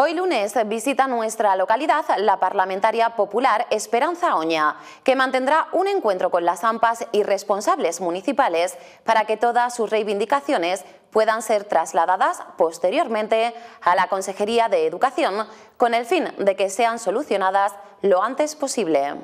Hoy lunes visita nuestra localidad la parlamentaria popular Esperanza Oña, que mantendrá un encuentro con las AMPAs y responsables municipales para que todas sus reivindicaciones puedan ser trasladadas posteriormente a la Consejería de Educación con el fin de que sean solucionadas lo antes posible.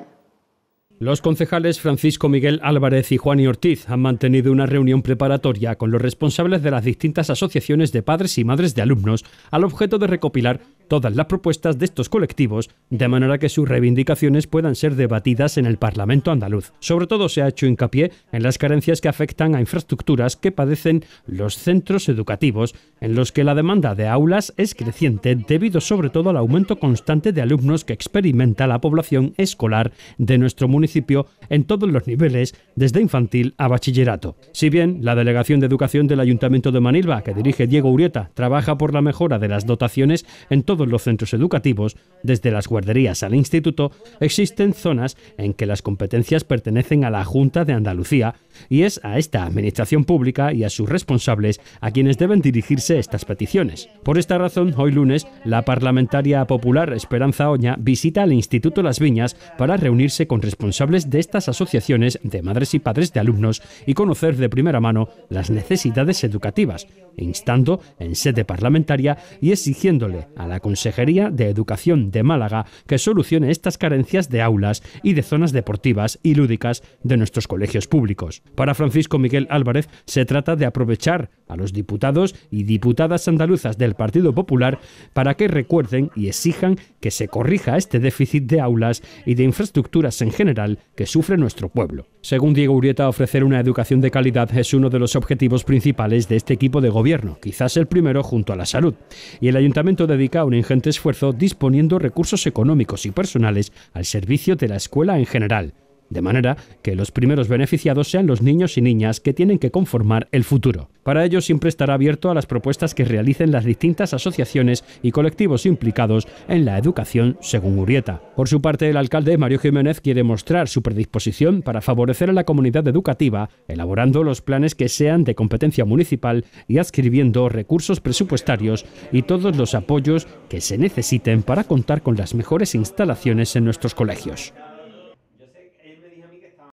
Los concejales Francisco Miguel Álvarez y Juan Ortiz han mantenido una reunión preparatoria con los responsables de las distintas asociaciones de padres y madres de alumnos al objeto de recopilar todas las propuestas de estos colectivos, de manera que sus reivindicaciones puedan ser debatidas en el Parlamento andaluz. Sobre todo se ha hecho hincapié en las carencias que afectan a infraestructuras que padecen los centros educativos, en los que la demanda de aulas es creciente debido sobre todo al aumento constante de alumnos que experimenta la población escolar de nuestro municipio en todos los niveles, desde infantil a bachillerato. Si bien la Delegación de Educación del Ayuntamiento de Manilva, que dirige Diego Urieta, trabaja por la mejora de las dotaciones en todos los centros educativos, desde las guarderías al instituto, existen zonas en que las competencias pertenecen a la Junta de Andalucía y es a esta administración pública y a sus responsables a quienes deben dirigirse estas peticiones. Por esta razón, hoy lunes, la parlamentaria popular Esperanza Oña visita al Instituto Las Viñas para reunirse con responsables de estas asociaciones de madres y padres de alumnos y conocer de primera mano las necesidades educativas, instando en sede parlamentaria y exigiéndole a la Consejería de Educación de Málaga que solucione estas carencias de aulas y de zonas deportivas y lúdicas de nuestros colegios públicos. Para Francisco Miguel Álvarez se trata de aprovechar a los diputados y diputadas andaluzas del Partido Popular para que recuerden y exijan que se corrija este déficit de aulas y de infraestructuras en general que sufre nuestro pueblo. Según Diego Urieta, ofrecer una educación de calidad es uno de los objetivos principales de este equipo de gobierno, quizás el primero junto a la salud. Y el ayuntamiento dedica un ingente esfuerzo disponiendo recursos económicos y personales al servicio de la escuela en general de manera que los primeros beneficiados sean los niños y niñas que tienen que conformar el futuro. Para ello siempre estará abierto a las propuestas que realicen las distintas asociaciones y colectivos implicados en la educación, según Urieta. Por su parte, el alcalde Mario Jiménez quiere mostrar su predisposición para favorecer a la comunidad educativa, elaborando los planes que sean de competencia municipal y adscribiendo recursos presupuestarios y todos los apoyos que se necesiten para contar con las mejores instalaciones en nuestros colegios.